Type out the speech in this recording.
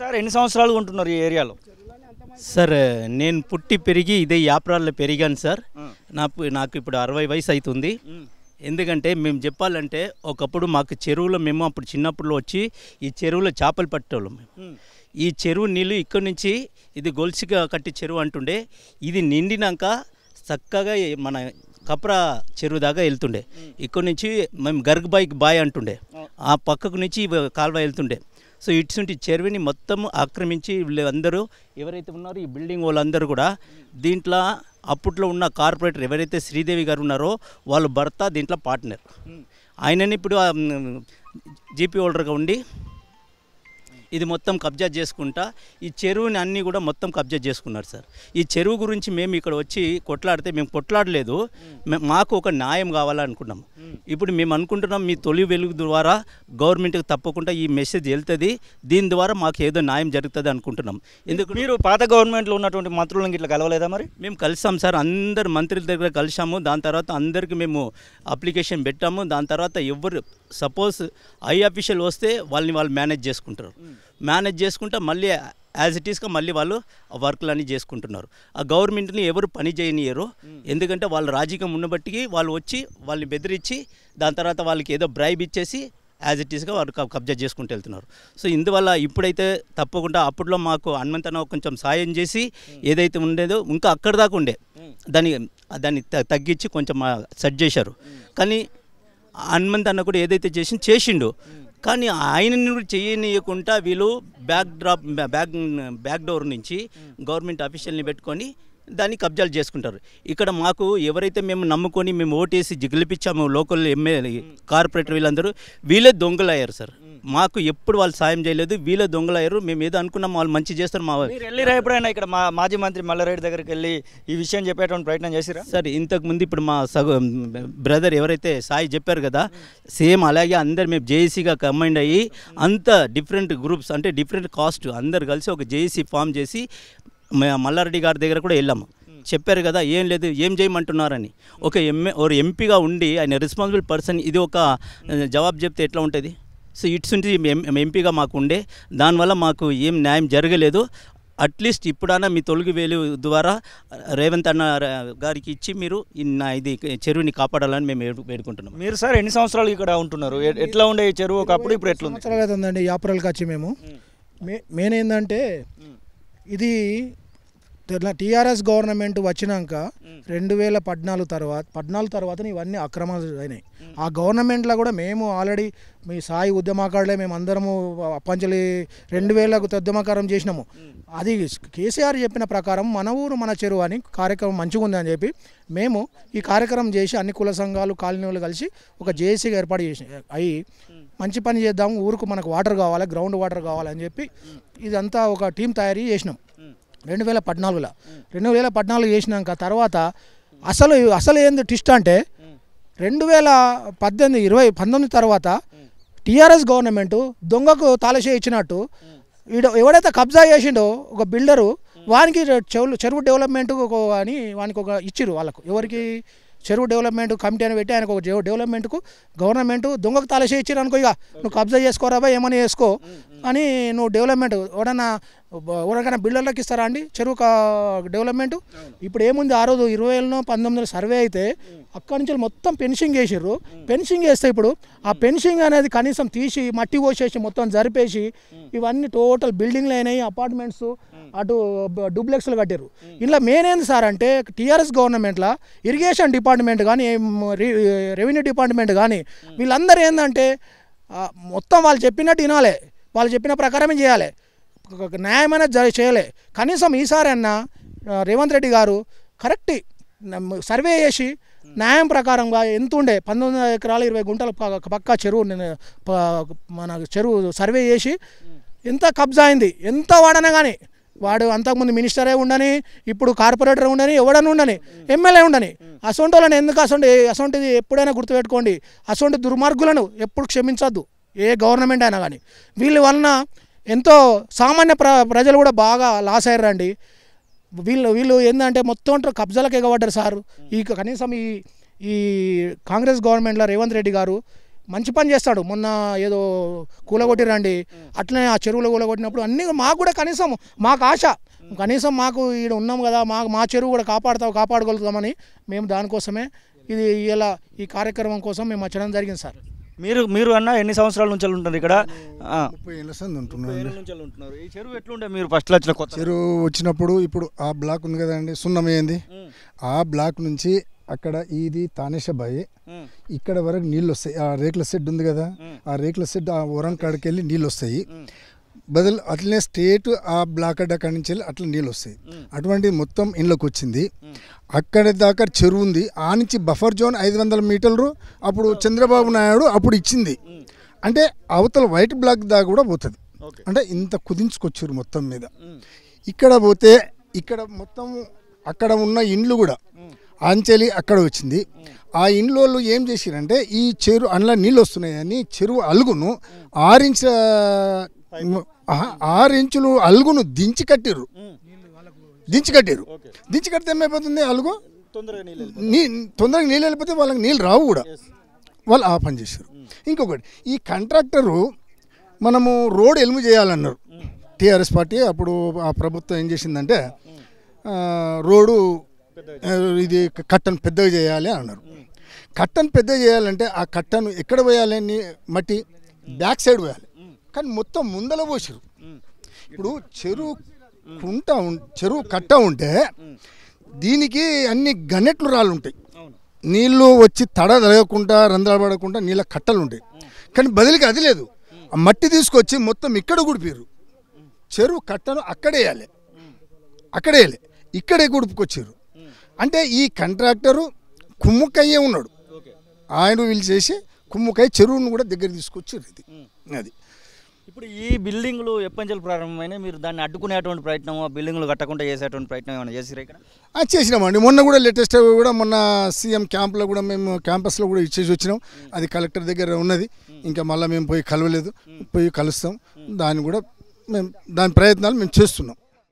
sir ఎన్ని సంవత్సరాలు ఉంటున్నారు ఈ ఏరియాలో సార్ నేను పుట్టి పెరిగి ఇదే యాప్రాల్లో పెరిగాను సార్ నాకు నాకు ఇప్పుడు అరవై వయసు అవుతుంది ఎందుకంటే మేము చెప్పాలంటే ఒకప్పుడు మాకు చెరువులో మేము అప్పుడు చిన్నప్పుడు వచ్చి ఈ చెరువులో చేపలు పట్టేవాళ్ళం మేము ఈ చెరువు నీళ్ళు ఇక్కడి నుంచి ఇది గొలుసుగా కట్టి చెరువు అంటుండే ఇది నిండినాక చక్కగా మన కప్రా చెరువు దాకా వెళ్తుండే ఇక్కడి నుంచి మేము గర్గ్బాయికి బాయ్ బాయ్ అంటుండే ఆ పక్కకు నుంచి కాలువ వెళ్తుండే సో ఇటువంటి చెరువుని మొత్తం ఆక్రమించి వీళ్ళందరూ ఎవరైతే ఉన్నారో ఈ బిల్డింగ్ వాళ్ళందరూ కూడా దీంట్లో అప్పట్లో ఉన్న కార్పొరేటర్ ఎవరైతే శ్రీదేవి గారు ఉన్నారో వాళ్ళ భర్త దీంట్లో పార్ట్నర్ ఆయనని ఇప్పుడు జీపీ హోల్డర్గా ఉండి ఇది మొత్తం కబ్జా చేసుకుంటా ఈ చెరువుని అన్నీ కూడా మొత్తం కబ్జా చేసుకున్నారు సార్ ఈ చెరువు గురించి మేము ఇక్కడ వచ్చి కొట్లాడితే మేము కొట్లాడలేదు మాకు ఒక న్యాయం కావాలనుకున్నాం ఇప్పుడు మేము అనుకుంటున్నాం మీ తొలి వెలుగు ద్వారా గవర్నమెంట్కి తప్పకుండా ఈ మెసేజ్ వెళ్తుంది దీని ద్వారా మాకు ఏదో న్యాయం జరుగుతుంది అనుకుంటున్నాం ఎందుకు మీరు పాత గవర్నమెంట్లో ఉన్నటువంటి మంత్రులను ఇట్లా కలవలేదా మరి మేము కలిసాం సార్ అందరు మంత్రుల దగ్గర కలిసాము దాని తర్వాత అందరికీ మేము అప్లికేషన్ పెట్టాము దాని తర్వాత ఎవరు సపోజ్ ఐ అఫీషియల్ వస్తే వాళ్ళని వాళ్ళు మేనేజ్ చేసుకుంటారు మేనేజ్ చేసుకుంటే మళ్ళీ యాజ్ ఇట్ ఈస్గా మళ్ళీ వాళ్ళు వర్క్లు అన్నీ చేసుకుంటున్నారు ఆ గవర్నమెంట్ని ఎవరు పని చేయనియరు ఎందుకంటే వాళ్ళ రాజకీయం ఉన్నబట్టికి వాళ్ళు వచ్చి వాళ్ళని బెదిరించి దాని తర్వాత వాళ్ళకి ఏదో బ్రైబ్ ఇచ్చేసి యాజ్ ఇట్ ఈస్గా వారు కబ్జా చేసుకుంటూ వెళ్తున్నారు సో ఇందువల్ల ఇప్పుడైతే తప్పకుండా అప్పట్లో మాకు హనుమంతన కొంచెం సాయం చేసి ఏదైతే ఉండేదో ఇంకా అక్కడ దాకా ఉండే దాన్ని దాన్ని తగ్గించి కొంచెం సెట్ చేశారు కానీ హనుమంత్ అన్న కూడా ఏదైతే చేసి చేసిండు కానీ ఆయన చేయనీయకుండా వీళ్ళు back drop back back door నుంచి గవర్నమెంట్ ఆఫీషియల్ని పెట్టుకొని దాన్ని కబ్జాలు చేసుకుంటారు ఇక్కడ మాకు ఎవరైతే మేము నమ్ముకొని మేము ఓటేసి గెలిపించామో లోకల్ ఎమ్మెల్యే కార్పొరేటర్ వీళ్ళందరూ వీళ్ళే దొంగలయ్యారు సార్ మాకు ఎప్పుడు వాళ్ళు సాయం చేయలేదు వీళ్ళే దొంగలయ్యారు మేము ఏదో అనుకున్నాం వాళ్ళు మంచి చేస్తారు మా వెళ్ళిరా ఎప్పుడైనా ఇక్కడ మా మాజీ మంత్రి మల్లారెడ్డి దగ్గరికి వెళ్ళి ఈ విషయం చెప్పేటువంటి ప్రయత్నం చేసిరా సార్ ఇంతకుముందు ఇప్పుడు మా సగ బ్రదర్ ఎవరైతే సాయి చెప్పారు కదా సేమ్ అలాగే అందరు మేము జేఏసీగా కమైండ్ అయ్యి అంత డిఫరెంట్ గ్రూప్స్ అంటే డిఫరెంట్ కాస్ట్ అందరు కలిసి ఒక జేఏసీ ఫామ్ చేసి మల్లారెడ్డి గారి దగ్గర కూడా వెళ్ళాము చెప్పారు కదా ఏం లేదు ఏం చేయమంటున్నారని ఒక ఎంఏ ఒక ఎంపీగా ఉండి ఆయన రెస్పాన్సిబుల్ పర్సన్ ఇది ఒక జవాబు చెప్తే ఎట్లా ఉంటుంది సో ఇట్స్ ఉంటుంది ఎంపీగా మాకు ఉండే దానివల్ల మాకు ఏం న్యాయం జరగలేదు అట్లీస్ట్ ఇప్పుడైనా మీ తొలుగు వేలు ద్వారా రేవంత్ అన్న గారికి ఇచ్చి మీరు ఇది చెరువుని కాపాడాలని మేము వేడుకుంటున్నాం మీరు సార్ ఎన్ని సంవత్సరాలు ఇక్కడ ఉంటున్నారు ఎట్లా ఉండే చెరువు ఒకప్పుడు ఇప్పుడు ఎట్లా ఉందండి ఏప్రిల్కి వచ్చి మేము మెయిన్ ఏంటంటే ఇది టీఆర్ఎస్ గవర్నమెంట్ వచ్చినాక రెండు వేల పద్నాలుగు తర్వాత పద్నాలుగు తర్వాత ఇవన్నీ అక్రమాలు అయినాయి ఆ గవర్నమెంట్లో కూడా మేము ఆల్రెడీ మీ సాయి ఉద్యమాకారులే మేము అందరము పంచలి రెండు వేలకు ఉద్యమకారం చేసినాము అది కేసీఆర్ చెప్పిన ప్రకారం మన ఊరు మన చెరువు అని కార్యక్రమం మంచిగా ఉందని చెప్పి మేము ఈ కార్యక్రమం చేసి అన్ని కుల సంఘాలు కాలనీలు కలిసి ఒక జేసీగా ఏర్పాటు చేసి అయ్యి మంచి పని చేద్దాము ఊరుకు మనకు వాటర్ కావాలి గ్రౌండ్ వాటర్ కావాలని చెప్పి ఇదంతా ఒక టీం తయారీ చేసినాం రెండు వేల పద్నాలుగులో రెండు వేల పద్నాలుగు చేసినాక తర్వాత అసలు అసలు ఏంది ట్విస్ట్ అంటే రెండు వేల పద్దెనిమిది ఇరవై పంతొమ్మిది తర్వాత టీఆర్ఎస్ గవర్నమెంట్ దొంగకు తాలసే ఇచ్చినట్టు వీడు ఎవడైతే కబ్జా చేసిండో ఒక బిల్డరు వానికి చెరువు డెవలప్మెంట్ అని వానికి ఒక ఇచ్చిరు వాళ్ళకు ఎవరికి చెరువు డెవలప్మెంట్ కమిటీ అని పెట్టి ఆయనకు ఒక డెవలప్మెంట్కు గవర్నమెంట్ దొంగకు తలసి ఇచ్చారు అనుకో ఇక నువ్వు కబ్జా చేసుకోరా ఏమని చేసుకో అని నువ్వు డెవలప్మెంట్ ఎవడన్నా ఎవరికైనా బిల్డర్లకు ఇస్తారా అండి చెరువు డెవలప్మెంట్ ఇప్పుడు ఏముంది ఆ రోజు ఇరవై ఏళ్ళనో పంతొమ్మిది సర్వే అయితే అక్కడి నుంచి మొత్తం పెన్షింగ్ చేసారు పెన్షింగ్ వేస్తే ఇప్పుడు ఆ పెన్షింగ్ అనేది కనీసం తీసి మట్టి పోసేసి మొత్తం జరిపేసి ఇవన్నీ టోటల్ బిల్డింగ్లు అయినాయి అపార్ట్మెంట్స్ అటు డూప్లెక్స్లు కట్టారు ఇలా మెయిన్ ఏంది సార్ అంటే టీఆర్ఎస్ గవర్నమెంట్లో ఇరిగేషన్ డిపార్ట్మెంట్ కానీ రెవెన్యూ డిపార్ట్మెంట్ కానీ వీళ్ళందరూ ఏంటంటే మొత్తం వాళ్ళు చెప్పినట్టు వినాలి వాళ్ళు చెప్పిన ప్రకారమే చేయాలి న్యాయమైన చేయలే కనీసం ఈసారి అన్న రేవంత్ రెడ్డి గారు కరెక్ట్ సర్వే చేసి న్యాయం ప్రకారంగా ఎంత ఉండే పంతొమ్మిది ఎకరాలు ఇరవై గుంటల పక్కా చెరువు మన చెరువు సర్వే చేసి ఎంత కబ్జా అయింది ఎంత వాడనా కానీ వాడు అంతకుముందు మినిస్టరే ఉండని ఇప్పుడు కార్పొరేటర్ ఉండని ఎవడని ఉండని ఎమ్మెల్యే ఉండని అసొంటి ఎందుకు అసొంటి అసొంటిది ఎప్పుడైనా గుర్తుపెట్టుకోండి అసొంటి దుర్మార్గులను ఎప్పుడు క్షమించొద్దు ఏ గవర్నమెంట్ అయినా కానీ వీళ్ళ వలన ఎంతో సామాన్య ప్ర ప్రజలు కూడా బాగా లాస్ అయ్యారండి వీళ్ళు వీళ్ళు ఏంటంటే మొత్తం కబ్జాలకు ఎగబడ్డారు సార్ ఈ కనీసం ఈ ఈ కాంగ్రెస్ గవర్నమెంట్లో రేవంత్ రెడ్డి గారు మంచి పని చేస్తాడు మొన్న ఏదో రండి అట్లనే ఆ చెరువులో కూలగొట్టినప్పుడు అన్నీ మాకు కూడా కనీసం మాకు ఆశ కనీసం మాకు ఈడ ఉన్నాం కదా మాకు మా చెరువు కూడా కాపాడుతాం కాపాడగలుగుతామని మేము దానికోసమే ఇది ఇలా ఈ కార్యక్రమం కోసం మేము వచ్చడం జరిగింది సార్ మీరు మీరు అన్న ఎన్ని సంవత్సరాల నుంచి ఉంటారు ఇక్కడ చెరువు ఎట్లుండే ఫస్ట్ వచ్చిన చెరువు వచ్చినప్పుడు ఇప్పుడు ఆ బ్లాక్ ఉంది కదండి సున్నమయ్యింది ఆ బ్లాక్ నుంచి అక్కడ ఇది బాయ్ ఇక్కడ వరకు నీళ్ళు వస్తాయి ఆ రేకుల షెడ్ ఉంది కదా ఆ రేకుల షెడ్ ఆ వరం కాడికి వెళ్ళి నీళ్ళు వస్తాయి బదులు అట్లనే స్టేట్ ఆ బ్లాక్ అడ్డ కాడి నుంచి వెళ్ళి అట్లా నీళ్ళు వస్తాయి అటువంటిది మొత్తం ఇండ్లకు వచ్చింది అక్కడ దాకా చెరువు ఉంది ఆ నుంచి బఫర్ జోన్ ఐదు వందల మీటర్లు అప్పుడు చంద్రబాబు నాయుడు అప్పుడు ఇచ్చింది అంటే అవతల వైట్ బ్లాక్ దాకా కూడా పోతుంది అంటే ఇంత కుదించుకొచ్చారు మొత్తం మీద ఇక్కడ పోతే ఇక్కడ మొత్తం అక్కడ ఉన్న ఇండ్లు కూడా అంచెలి అక్కడ వచ్చింది ఆ ఇంట్లో వాళ్ళు ఏం చేసిరంటే ఈ చెరువు అందులో నీళ్ళు వస్తున్నాయని చెరువు అలుగును ఆరించ ఆరించులు అలుగును దించి కట్టిర్రు దించి కట్టిర్రు దించి కడితే ఏమైపోతుంది అలుగు నీ తొందరగా నీళ్ళు వెళ్ళిపోతే వాళ్ళకి నీళ్ళు రావు కూడా వాళ్ళు ఆ పని చేశారు ఇంకొకటి ఈ కంట్రాక్టరు మనము రోడ్ ఎలుము చేయాలన్నారు టీఆర్ఎస్ పార్టీ అప్పుడు ఆ ప్రభుత్వం ఏం చేసిందంటే రోడ్డు ఇది కట్టను పెద్దగా చేయాలి అన్నారు కట్టను పెద్దగా చేయాలంటే ఆ కట్టను ఎక్కడ పోయాలని మట్టి బ్యాక్ సైడ్ పోయాలి కానీ మొత్తం ముందల పోసారు ఇప్పుడు చెరువు కుంట చెరువు కట్ట ఉంటే దీనికి అన్ని గన్నెట్లు రాళ్ళు ఉంటాయి నీళ్లు వచ్చి తడ తడగకుండా రంధ్రాలు పడకుండా నీళ్ళ కట్టలు ఉంటాయి కానీ బదిలీకి అది లేదు ఆ మట్టి తీసుకొచ్చి మొత్తం ఇక్కడ గుడిపారు చెరువు కట్టను అక్కడేయాలి అక్కడేయాలి ఇక్కడే గుడుపుకొచ్చారు అంటే ఈ కంట్రాక్టరు కుమ్ముకయ్యే ఉన్నాడు ఆయన వీళ్ళు చేసి కుమ్ముకయ్య చెరువును కూడా దగ్గర తీసుకొచ్చి ఇది అది ఇప్పుడు ఈ బిల్డింగ్లు ఎప్పంచెలు ప్రారంభమైన మీరు దాన్ని అడ్డుకునేటువంటి ప్రయత్నం ఆ బిల్డింగ్లు కట్టకుండా చేసేటువంటి ప్రయత్నం ఏమైనా చేసిరా ఇక్కడ చేసినామండి మొన్న కూడా లేటెస్ట్ కూడా మొన్న సీఎం క్యాంప్లో కూడా మేము క్యాంపస్లో కూడా ఇచ్చేసి వచ్చినాం అది కలెక్టర్ దగ్గర ఉన్నది ఇంకా మళ్ళీ మేము పోయి కలవలేదు పోయి కలుస్తాం దాన్ని కూడా మేము దాని ప్రయత్నాలు మేము చేస్తున్నాం